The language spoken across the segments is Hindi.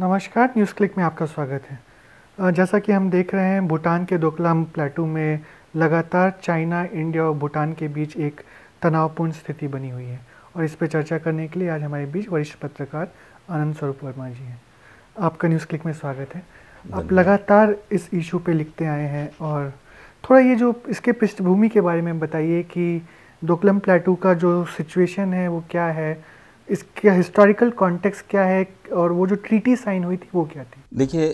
नमस्कार न्यूज़ क्लिक में आपका स्वागत है जैसा कि हम देख रहे हैं भूटान के दोकलाम प्लेटू में लगातार चाइना इंडिया और भूटान के बीच एक तनावपूर्ण स्थिति बनी हुई है और इस पर चर्चा करने के लिए आज हमारे बीच वरिष्ठ पत्रकार आनंद स्वरूप वर्मा जी हैं आपका न्यूज़ क्लिक में स्वागत है आप लगातार इस इशू पे लिखते आए हैं और थोड़ा ये जो इसके पृष्ठभूमि के बारे में बताइए कि दोकलम प्लेटू का जो सिचुएशन है वो क्या है इसका हिस्टोरिकल कॉन्टेक्स्ट क्या है और वो जो ट्रीटी साइन हुई थी वो क्या थी देखिए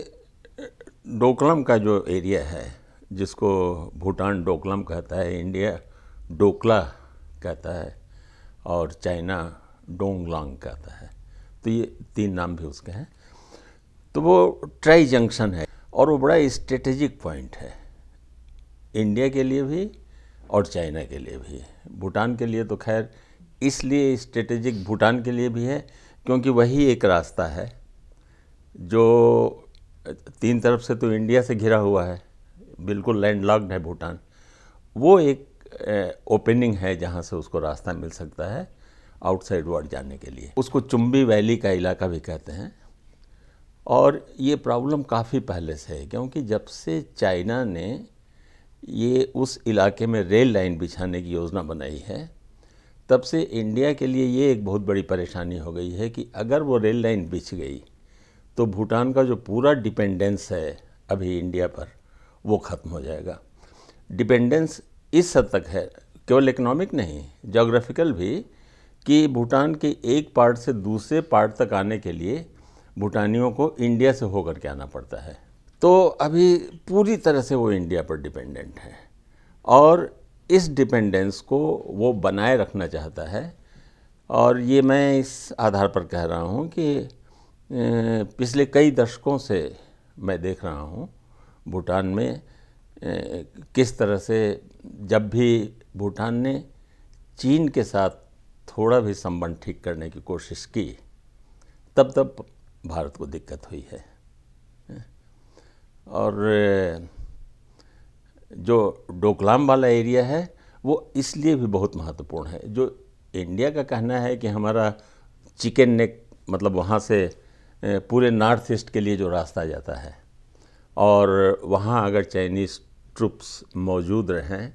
डोकलम का जो एरिया है जिसको भूटान डोकलम कहता है इंडिया डोकला कहता है और चाइना डोंगलांग कहता है तो ये तीन नाम भी उसके हैं तो वो ट्राई जंक्शन है और वो बड़ा स्ट्रेटेजिक पॉइंट है इंडिया के लिए भी और चाइना के लिए भी भूटान के लिए तो खैर इसलिए स्ट्रेटेजिक भूटान के लिए भी है क्योंकि वही एक रास्ता है जो तीन तरफ से तो इंडिया से घिरा हुआ है बिल्कुल लैंडलॉक्ड है भूटान वो एक ओपनिंग है जहाँ से उसको रास्ता मिल सकता है आउटसाइड वर्ल्ड जाने के लिए उसको चुम्बी वैली का इलाका भी कहते हैं और ये प्रॉब्लम काफ़ी पहले से है क्योंकि जब से चाइना ने ये उस इलाके में रेल लाइन बिछाने की योजना बनाई है तब से इंडिया के लिए ये एक बहुत बड़ी परेशानी हो गई है कि अगर वो रेल लाइन बिछ गई तो भूटान का जो पूरा डिपेंडेंस है अभी इंडिया पर वो ख़त्म हो जाएगा डिपेंडेंस इस हद तक है केवल इकोनॉमिक नहीं जोग्राफिकल भी कि भूटान के एक पार्ट से दूसरे पार्ट तक आने के लिए भूटानियों को इंडिया से होकर के आना पड़ता है तो अभी पूरी तरह से वो इंडिया पर डिपेंडेंट हैं और इस डिपेंडेंस को वो बनाए रखना चाहता है और ये मैं इस आधार पर कह रहा हूँ कि पिछले कई दशकों से मैं देख रहा हूँ भूटान में किस तरह से जब भी भूटान ने चीन के साथ थोड़ा भी संबंध ठीक करने की कोशिश की तब तब भारत को दिक्कत हुई है और जो डोकलाम वाला एरिया है वो इसलिए भी बहुत महत्वपूर्ण है जो इंडिया का कहना है कि हमारा चिकन नेक मतलब वहाँ से पूरे नॉर्थ ईस्ट के लिए जो रास्ता जाता है और वहाँ अगर चाइनीज़ ट्रुप्स मौजूद रहें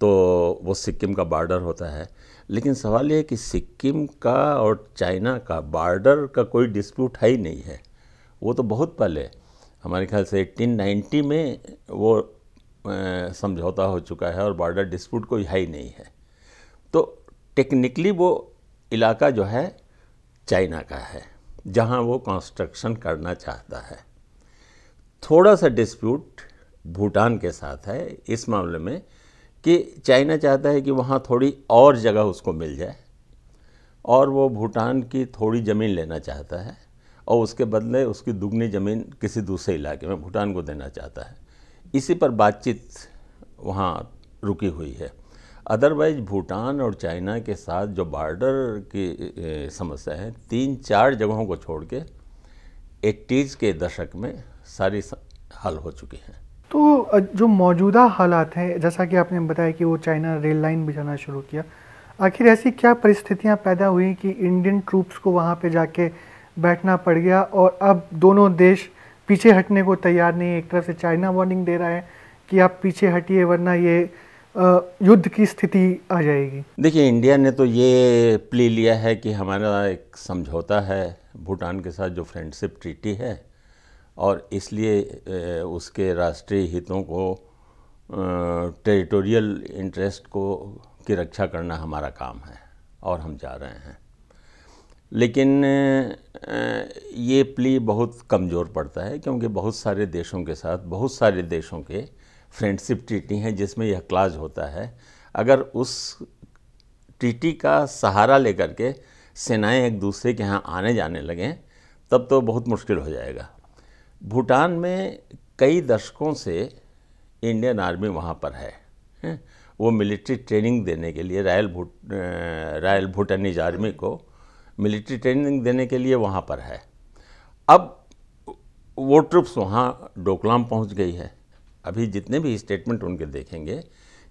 तो वो सिक्किम का बॉर्डर होता है लेकिन सवाल यह है कि सिक्किम का और चाइना का बॉर्डर का कोई डिस्प्यूट है ही नहीं है वो तो बहुत पहले हमारे ख्याल से 1890 में वो समझौता हो चुका है और बॉर्डर डिस्प्यूट कोई है ही नहीं है तो टेक्निकली वो इलाका जो है चाइना का है जहाँ वो कंस्ट्रक्शन करना चाहता है थोड़ा सा डिस्प्यूट भूटान के साथ है इस मामले में कि चाइना चाहता है कि वहाँ थोड़ी और जगह उसको मिल जाए और वो भूटान की थोड़ी ज़मीन लेना चाहता है और उसके बदले उसकी दुगनी ज़मीन किसी दूसरे इलाके में भूटान को देना चाहता है इसी पर बातचीत वहाँ रुकी हुई है अदरवाइज भूटान और चाइना के साथ जो बॉर्डर की समस्या है तीन चार जगहों को छोड़ के एट्टीज़ के दशक में सारी हल हो चुकी हैं तो जो मौजूदा हालात हैं जैसा कि आपने बताया कि वो चाइना रेल लाइन भी जाना शुरू किया आखिर ऐसी क्या परिस्थितियां पैदा हुई कि इंडियन ट्रूप्स को वहाँ पे जाके बैठना पड़ गया और अब दोनों देश पीछे हटने को तैयार नहीं है एक तरफ से चाइना वार्निंग दे रहा है कि आप पीछे हटिए वरना ये युद्ध की स्थिति आ जाएगी देखिए इंडिया ने तो ये प्ली लिया है कि हमारा एक समझौता है भूटान के साथ जो फ्रेंडशिप ट्रीटी है और इसलिए उसके राष्ट्रीय हितों को टेरिटोरियल इंटरेस्ट को की रक्षा करना हमारा काम है और हम जा रहे हैं लेकिन ये प्ली बहुत कमज़ोर पड़ता है क्योंकि बहुत सारे देशों के साथ बहुत सारे देशों के फ्रेंडशिप ट्रीटी हैं जिसमें यह क्लाज होता है अगर उस ट्रीटी का सहारा लेकर के सेनाएं एक दूसरे के यहाँ आने जाने लगें तब तो बहुत मुश्किल हो जाएगा भूटान में कई दशकों से इंडियन आर्मी वहाँ पर है, है? वो मिलिट्री ट्रेनिंग देने के लिए रॉयल भूट रायल भूटानीज आर्मी को मिलिट्री ट्रेनिंग देने के लिए वहाँ पर है अब वो ट्रिप्स वहाँ डोकलाम पहुँच गई है अभी जितने भी स्टेटमेंट उनके देखेंगे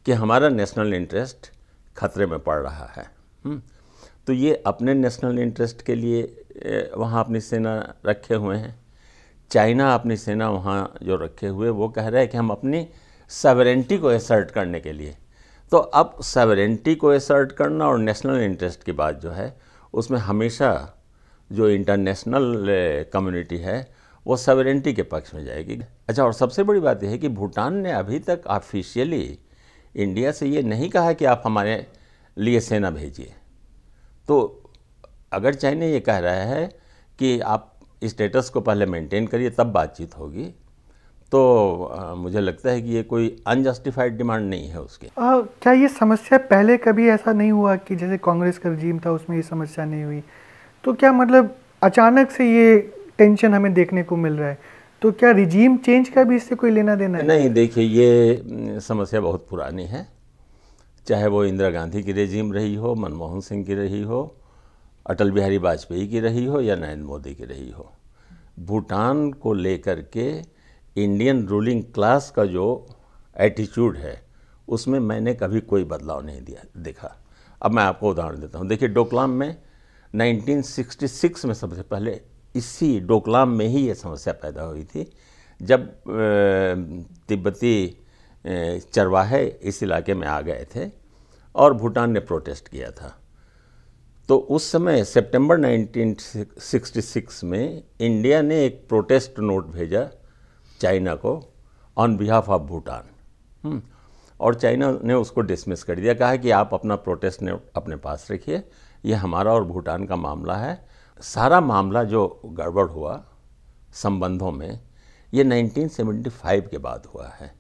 कि हमारा नेशनल इंटरेस्ट खतरे में पड़ रहा है हम्म। तो ये अपने नेशनल इंटरेस्ट के लिए वहाँ अपनी सेना रखे हुए हैं चाइना अपनी सेना वहाँ जो रखे हुए वो कह रहा है कि हम अपनी सेवरेंटी को एसर्ट करने के लिए तो अब सवेरेंटी को एसर्ट करना और नेशनल इंटरेस्ट की बात जो है उसमें हमेशा जो इंटरनेशनल कम्युनिटी है वो सवरेंटी के पक्ष में जाएगी अच्छा और सबसे बड़ी बात यह है कि भूटान ने अभी तक ऑफिशियली इंडिया से ये नहीं कहा कि आप हमारे लिए सेना भेजिए तो अगर चाइना ये कह रहा है कि आप स्टेटस को पहले मेंटेन करिए तब बातचीत होगी तो आ, मुझे लगता है कि ये कोई अनजस्टिफाइड डिमांड नहीं है उसकी आ, क्या ये समस्या पहले कभी ऐसा नहीं हुआ कि जैसे कांग्रेस का रजीम था उसमें ये समस्या नहीं हुई तो क्या मतलब अचानक से ये टेंशन हमें देखने को मिल रहा है तो क्या रिजीम चेंज का भी इससे कोई लेना देना नहीं देखिए ये समस्या बहुत पुरानी है चाहे वो इंदिरा गांधी की रिजीम रही हो मनमोहन सिंह की रही हो अटल बिहारी वाजपेयी की रही हो या नरेंद्र मोदी की रही हो भूटान को लेकर के इंडियन रूलिंग क्लास का जो एटीट्यूड है उसमें मैंने कभी कोई बदलाव नहीं दिया देखा अब मैं आपको उदाहरण देता हूँ देखिए डोकलाम में 1966 में सबसे पहले इसी डोकलाम में ही ये समस्या पैदा हुई थी जब तिब्बती चरवाहे इस इलाके में आ गए थे और भूटान ने प्रोटेस्ट किया था तो उस समय सितंबर 1966 में इंडिया ने एक प्रोटेस्ट नोट भेजा चाइना को on behalf of Bhutan hmm. और चाइना ने उसको डिसमिस कर दिया कहा कि आप अपना प्रोटेस्ट ने अपने पास रखिए ये हमारा और भूटान का मामला है सारा मामला जो गड़बड़ हुआ संबंधों में ये 1975 के बाद हुआ है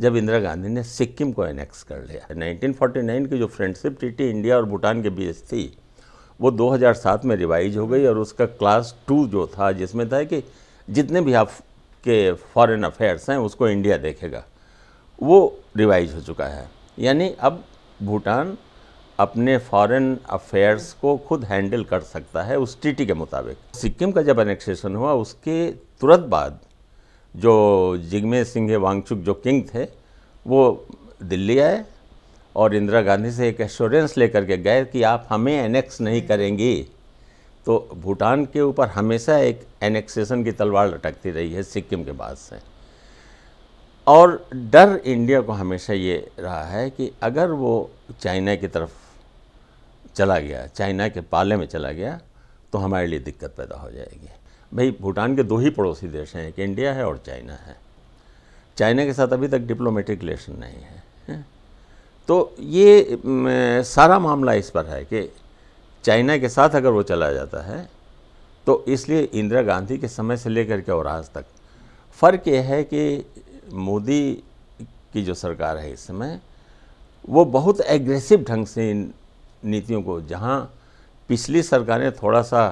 जब इंदिरा गांधी ने सिक्किम को एनेक्स कर लिया 1949 की जो फ्रेंडशिप ट्रीटी इंडिया और भूटान के बीच थी वो 2007 में रिवाइज हो गई और उसका क्लास टू जो था जिसमें था कि जितने भी आप के फॉरेन अफेयर्स हैं उसको इंडिया देखेगा वो रिवाइज हो चुका है यानी अब भूटान अपने फॉरेन अफेयर्स को खुद हैंडल कर सकता है उस टीटी के मुताबिक सिक्किम का जब एनेक्सेशन हुआ उसके तुरंत बाद जो जिगमे सिंह वांगचुक जो किंग थे वो दिल्ली आए और इंदिरा गांधी से एक एश्योरेंस लेकर के गए कि आप हमें एनेक्स नहीं करेंगी तो भूटान के ऊपर हमेशा एक एनेक्सेशन की तलवार लटकती रही है सिक्किम के बाद से और डर इंडिया को हमेशा ये रहा है कि अगर वो चाइना की तरफ चला गया चाइना के पाले में चला गया तो हमारे लिए दिक्कत पैदा हो जाएगी भाई भूटान के दो ही पड़ोसी देश हैं एक इंडिया है और चाइना है चाइना के साथ अभी तक डिप्लोमेटिक रिलेशन नहीं है, है? तो ये सारा मामला इस पर है कि चाइना के साथ अगर वो चला जाता है तो इसलिए इंदिरा गांधी के समय से लेकर के और आज तक फ़र्क यह है कि मोदी की जो सरकार है इस समय वो बहुत एग्रेसिव ढंग से इन नीतियों को जहाँ पिछली सरकारें थोड़ा सा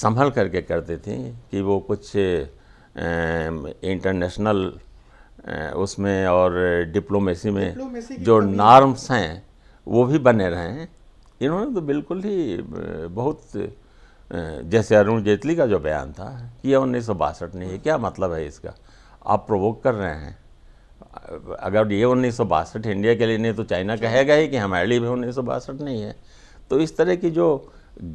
संभल करके करती थी कि वो कुछ इंटरनेशनल उसमें और डिप्लोमेसी में जो नॉर्म्स हैं वो भी बने रहें इन्होंने तो बिल्कुल ही बहुत जैसे अरुण जेटली का जो बयान था कि यह उन्नीस सौ बासठ नहीं है क्या मतलब है इसका आप प्रोवोक कर रहे हैं अगर ये उन्नीस सौ बासठ इंडिया के लिए नहीं तो चाइना कहेगा ही कि हमारे लिए भी उन्नीस सौ बासठ नहीं है तो इस तरह की जो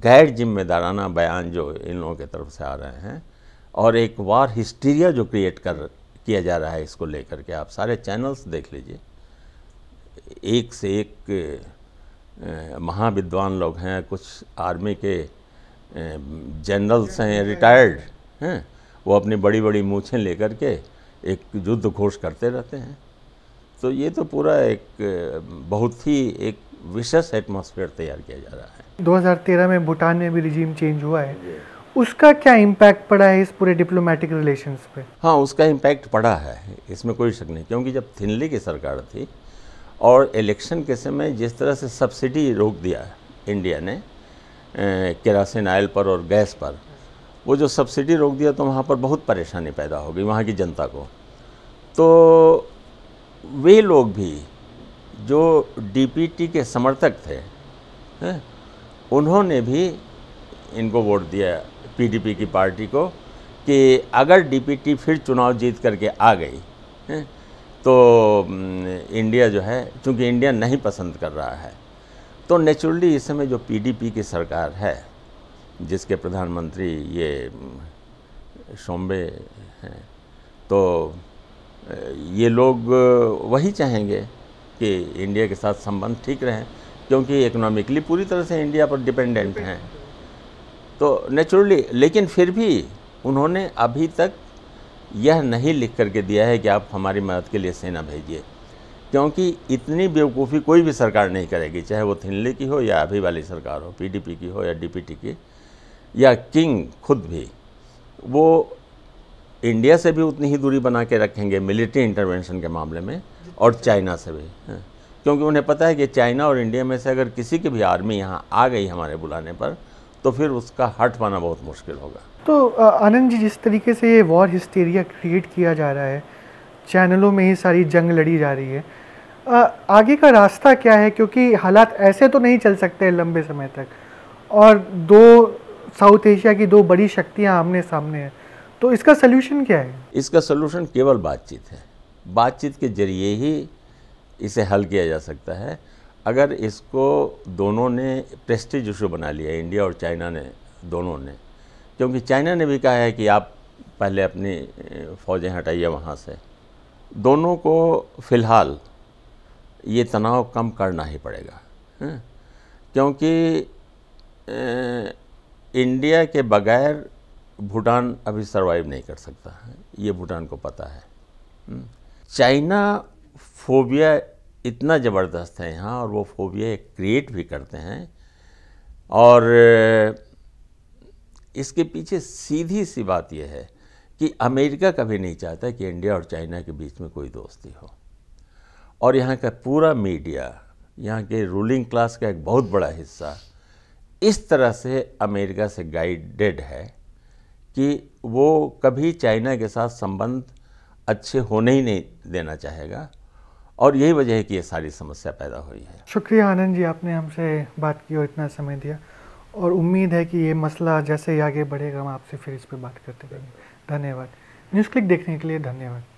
गैर जिम्मेदाराना बयान जो इन लोगों की तरफ से आ रहे हैं और एक वार हिस्टीरिया जो क्रिएट कर किया जा रहा है इसको लेकर के आप सारे चैनल्स देख लीजिए एक से एक महाविद्वान लोग हैं कुछ आर्मी के जनरल्स हैं रिटायर्ड हैं वो अपनी बड़ी बड़ी मूछें लेकर के एक युद्ध घोष करते रहते हैं तो ये तो पूरा एक बहुत ही एक विशेष एटमॉस्फेयर तैयार किया जा रहा है 2013 में भूटान में भी रिजीम चेंज हुआ है उसका क्या इम्पैक्ट पड़ा है इस पूरे डिप्लोमेटिक रिलेशंस पे हाँ उसका इम्पैक्ट पड़ा है इसमें कोई शक नहीं क्योंकि जब थिनली की सरकार थी और इलेक्शन के समय जिस तरह से सब्सिडी रोक दिया इंडिया ने केरासिन आयल पर और गैस पर वो जो सब्सिडी रोक दिया तो वहाँ पर बहुत परेशानी पैदा हो गई वहाँ की जनता को तो वे लोग भी जो डीपीटी के समर्थक थे हैं उन्होंने भी इनको वोट दिया पीडीपी की पार्टी को कि अगर डीपीटी फिर चुनाव जीत करके आ गई तो हम्म, इंडिया जो है चूँकि इंडिया नहीं पसंद कर रहा है तो नेचुरली इस समय जो पीडीपी की सरकार है जिसके प्रधानमंत्री ये हम्म, शोम्बे हैं तो ये लोग वही चाहेंगे कि इंडिया के साथ संबंध ठीक रहें क्योंकि इकोनॉमिकली पूरी तरह से इंडिया पर डिपेंडेंट हैं तो नेचुरली लेकिन फिर भी उन्होंने अभी तक यह नहीं लिख करके दिया है कि आप हमारी मदद के लिए सेना भेजिए क्योंकि इतनी बेवकूफ़ी कोई भी सरकार नहीं करेगी चाहे वो थिनले की हो या अभी वाली सरकार हो पीडीपी की हो या डीपीटी की या किंग खुद भी वो इंडिया से भी उतनी ही दूरी बना के रखेंगे मिलिट्री इंटरवेंशन के मामले में और चाइना से भी हाँ। क्योंकि उन्हें पता है कि चाइना और इंडिया में से अगर किसी की भी आर्मी यहाँ आ गई हमारे बुलाने पर तो फिर उसका हट पाना बहुत मुश्किल होगा तो आनंद जी जिस तरीके से ये वॉर हिस्टेरिया क्रिएट किया जा रहा है चैनलों में ही सारी जंग लड़ी जा रही है आगे का रास्ता क्या है क्योंकि हालात ऐसे तो नहीं चल सकते लंबे समय तक और दो साउथ एशिया की दो बड़ी शक्तियां आमने सामने हैं तो इसका सलूशन क्या है इसका सलूशन केवल बातचीत है बातचीत के जरिए ही इसे हल किया जा सकता है अगर इसको दोनों ने प्रेस्टिज इशू बना लिया इंडिया और चाइना ने दोनों ने क्योंकि चाइना ने भी कहा है कि आप पहले अपनी फ़ौजें हटाइए वहाँ से दोनों को फ़िलहाल ये तनाव कम करना ही पड़ेगा क्योंकि इंडिया के बगैर भूटान अभी सरवाइव नहीं कर सकता है ये भूटान को पता है हम्म। चाइना फोबिया इतना ज़बरदस्त है यहाँ और वो फोबिया क्रिएट भी करते हैं और इसके पीछे सीधी सी बात यह है कि अमेरिका कभी नहीं चाहता कि इंडिया और चाइना के बीच में कोई दोस्ती हो और यहाँ का पूरा मीडिया यहाँ के रूलिंग क्लास का एक बहुत बड़ा हिस्सा इस तरह से अमेरिका से गाइडेड है कि वो कभी चाइना के साथ संबंध अच्छे होने ही नहीं देना चाहेगा और यही वजह है कि ये सारी समस्या पैदा हुई है शुक्रिया आनंद जी आपने हमसे बात की और इतना समय दिया और उम्मीद है कि ये मसला जैसे ही आगे बढ़ेगा हम आपसे फिर इस पर बात करते रहेंगे धन्यवाद न्यूज़ क्लिक देखने के लिए धन्यवाद